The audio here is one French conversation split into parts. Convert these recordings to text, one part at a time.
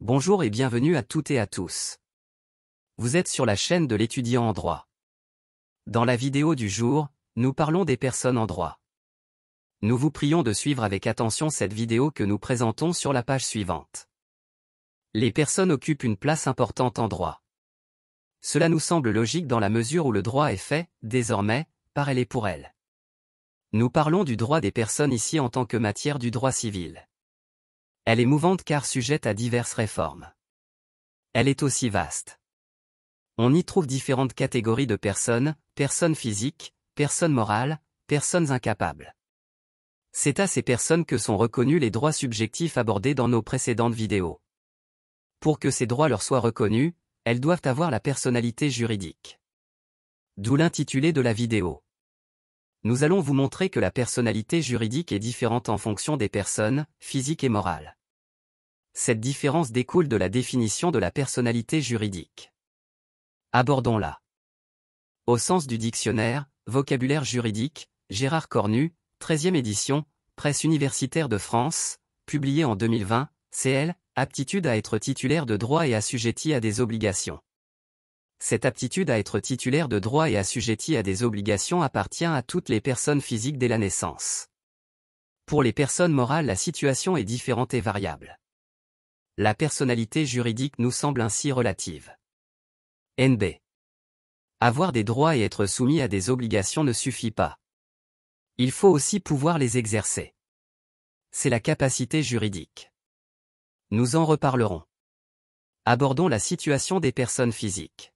Bonjour et bienvenue à toutes et à tous. Vous êtes sur la chaîne de l'étudiant en droit. Dans la vidéo du jour, nous parlons des personnes en droit. Nous vous prions de suivre avec attention cette vidéo que nous présentons sur la page suivante. Les personnes occupent une place importante en droit. Cela nous semble logique dans la mesure où le droit est fait, désormais, par elle et pour elle. Nous parlons du droit des personnes ici en tant que matière du droit civil. Elle est mouvante car sujette à diverses réformes. Elle est aussi vaste. On y trouve différentes catégories de personnes, personnes physiques, personnes morales, personnes incapables. C'est à ces personnes que sont reconnus les droits subjectifs abordés dans nos précédentes vidéos. Pour que ces droits leur soient reconnus, elles doivent avoir la personnalité juridique. D'où l'intitulé de la vidéo. Nous allons vous montrer que la personnalité juridique est différente en fonction des personnes, physiques et morales. Cette différence découle de la définition de la personnalité juridique. Abordons-la. Au sens du dictionnaire, vocabulaire juridique, Gérard Cornu, 13e édition, Presse universitaire de France, publié en 2020, CL, aptitude à être titulaire de droit et assujetti à des obligations. Cette aptitude à être titulaire de droit et assujetti à des obligations appartient à toutes les personnes physiques dès la naissance. Pour les personnes morales, la situation est différente et variable la personnalité juridique nous semble ainsi relative. NB. Avoir des droits et être soumis à des obligations ne suffit pas. Il faut aussi pouvoir les exercer. C'est la capacité juridique. Nous en reparlerons. Abordons la situation des personnes physiques.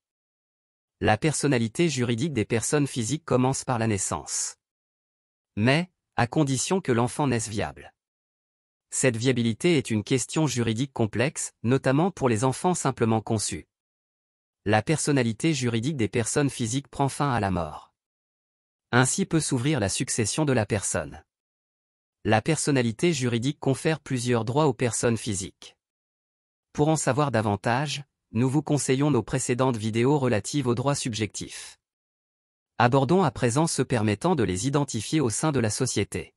La personnalité juridique des personnes physiques commence par la naissance. Mais, à condition que l'enfant naisse viable cette viabilité est une question juridique complexe, notamment pour les enfants simplement conçus. La personnalité juridique des personnes physiques prend fin à la mort. Ainsi peut s'ouvrir la succession de la personne. La personnalité juridique confère plusieurs droits aux personnes physiques. Pour en savoir davantage, nous vous conseillons nos précédentes vidéos relatives aux droits subjectifs. Abordons à présent ce permettant de les identifier au sein de la société.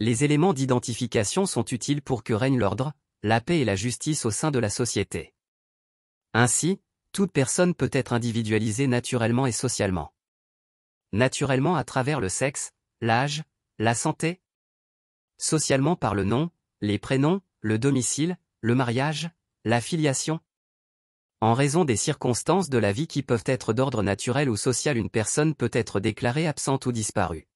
Les éléments d'identification sont utiles pour que règne l'ordre, la paix et la justice au sein de la société. Ainsi, toute personne peut être individualisée naturellement et socialement. Naturellement à travers le sexe, l'âge, la santé. Socialement par le nom, les prénoms, le domicile, le mariage, la filiation. En raison des circonstances de la vie qui peuvent être d'ordre naturel ou social une personne peut être déclarée absente ou disparue.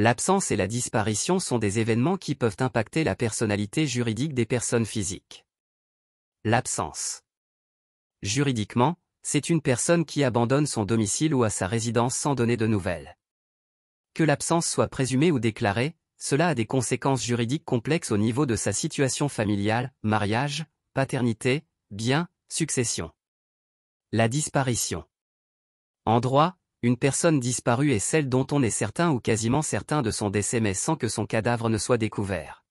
L'absence et la disparition sont des événements qui peuvent impacter la personnalité juridique des personnes physiques. L'absence. Juridiquement, c'est une personne qui abandonne son domicile ou à sa résidence sans donner de nouvelles. Que l'absence soit présumée ou déclarée, cela a des conséquences juridiques complexes au niveau de sa situation familiale, mariage, paternité, biens, succession. La disparition. En droit, une personne disparue est celle dont on est certain ou quasiment certain de son décès mais sans que son cadavre ne soit découvert.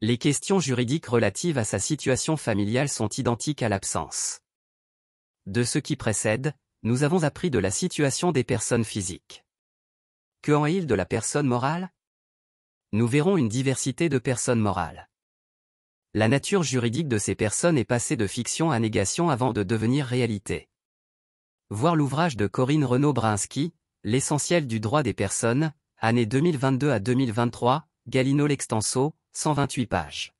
Les questions juridiques relatives à sa situation familiale sont identiques à l'absence. De ce qui précède, nous avons appris de la situation des personnes physiques. Que en est-il de la personne morale Nous verrons une diversité de personnes morales. La nature juridique de ces personnes est passée de fiction à négation avant de devenir réalité. Voir l'ouvrage de Corinne Renaud-Brinsky, L'essentiel du droit des personnes, années 2022 à 2023, Galino Lextenso, 128 pages.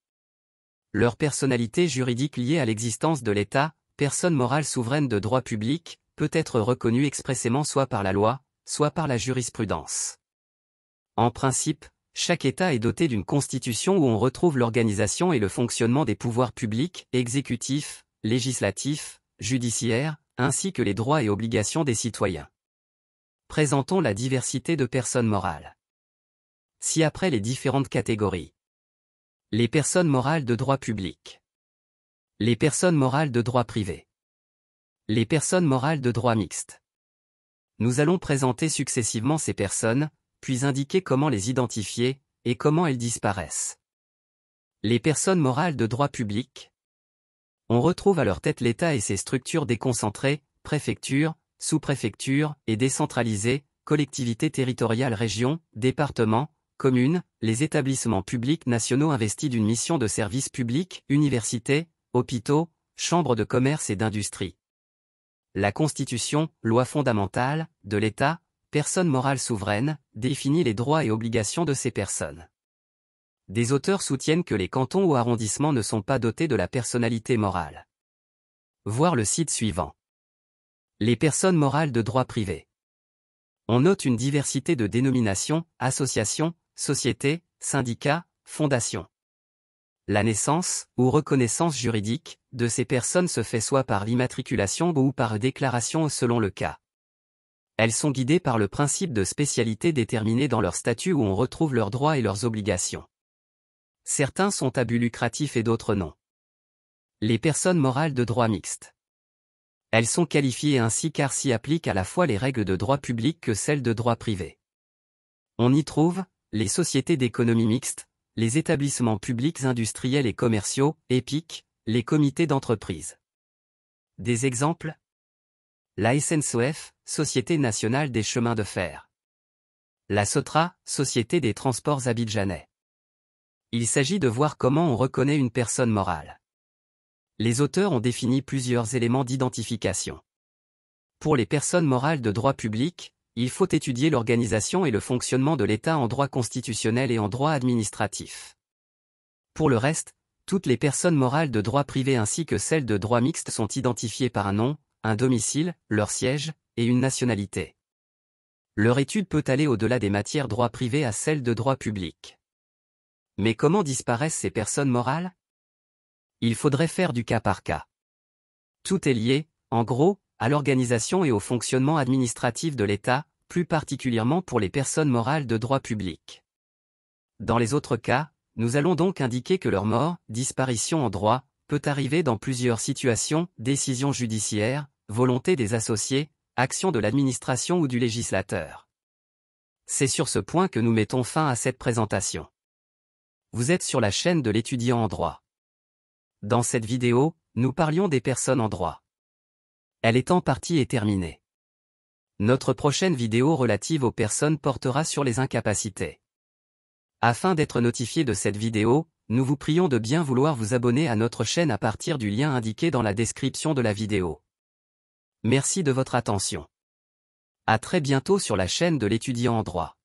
Leur personnalité juridique liée à l'existence de l'État, personne morale souveraine de droit public, peut être reconnue expressément soit par la loi, soit par la jurisprudence. En principe, chaque État est doté d'une constitution où on retrouve l'organisation et le fonctionnement des pouvoirs publics, exécutifs, législatifs, judiciaires, ainsi que les droits et obligations des citoyens. Présentons la diversité de personnes morales. Si après les différentes catégories. Les personnes morales de droit public. Les personnes morales de droit privé. Les personnes morales de droit mixte. Nous allons présenter successivement ces personnes, puis indiquer comment les identifier, et comment elles disparaissent. Les personnes morales de droit public, on retrouve à leur tête l'État et ses structures déconcentrées, préfectures, sous-préfectures et décentralisées, collectivités territoriales régions, départements, communes, les établissements publics nationaux investis d'une mission de service public, universités, hôpitaux, chambres de commerce et d'industrie. La Constitution, loi fondamentale, de l'État, personne morale souveraine, définit les droits et obligations de ces personnes des auteurs soutiennent que les cantons ou arrondissements ne sont pas dotés de la personnalité morale. Voir le site suivant. Les personnes morales de droit privé. On note une diversité de dénominations, associations, sociétés, syndicats, fondations. La naissance, ou reconnaissance juridique, de ces personnes se fait soit par l'immatriculation ou par déclaration selon le cas. Elles sont guidées par le principe de spécialité déterminé dans leur statut où on retrouve leurs droits et leurs obligations. Certains sont abus lucratifs et d'autres non. Les personnes morales de droit mixte. Elles sont qualifiées ainsi car s'y appliquent à la fois les règles de droit public que celles de droit privé. On y trouve les sociétés d'économie mixte, les établissements publics industriels et commerciaux, EPIC, les comités d'entreprise. Des exemples La SNCF, Société nationale des chemins de fer. La SOTRA, Société des transports abidjanais. Il s'agit de voir comment on reconnaît une personne morale. Les auteurs ont défini plusieurs éléments d'identification. Pour les personnes morales de droit public, il faut étudier l'organisation et le fonctionnement de l'État en droit constitutionnel et en droit administratif. Pour le reste, toutes les personnes morales de droit privé ainsi que celles de droit mixte sont identifiées par un nom, un domicile, leur siège, et une nationalité. Leur étude peut aller au-delà des matières droit privé à celles de droit public. Mais comment disparaissent ces personnes morales Il faudrait faire du cas par cas. Tout est lié, en gros, à l'organisation et au fonctionnement administratif de l'État, plus particulièrement pour les personnes morales de droit public. Dans les autres cas, nous allons donc indiquer que leur mort, disparition en droit, peut arriver dans plusieurs situations, décision judiciaires, volonté des associés, action de l'administration ou du législateur. C'est sur ce point que nous mettons fin à cette présentation. Vous êtes sur la chaîne de l'étudiant en droit. Dans cette vidéo, nous parlions des personnes en droit. Elle est en partie et terminée. Notre prochaine vidéo relative aux personnes portera sur les incapacités. Afin d'être notifié de cette vidéo, nous vous prions de bien vouloir vous abonner à notre chaîne à partir du lien indiqué dans la description de la vidéo. Merci de votre attention. À très bientôt sur la chaîne de l'étudiant en droit.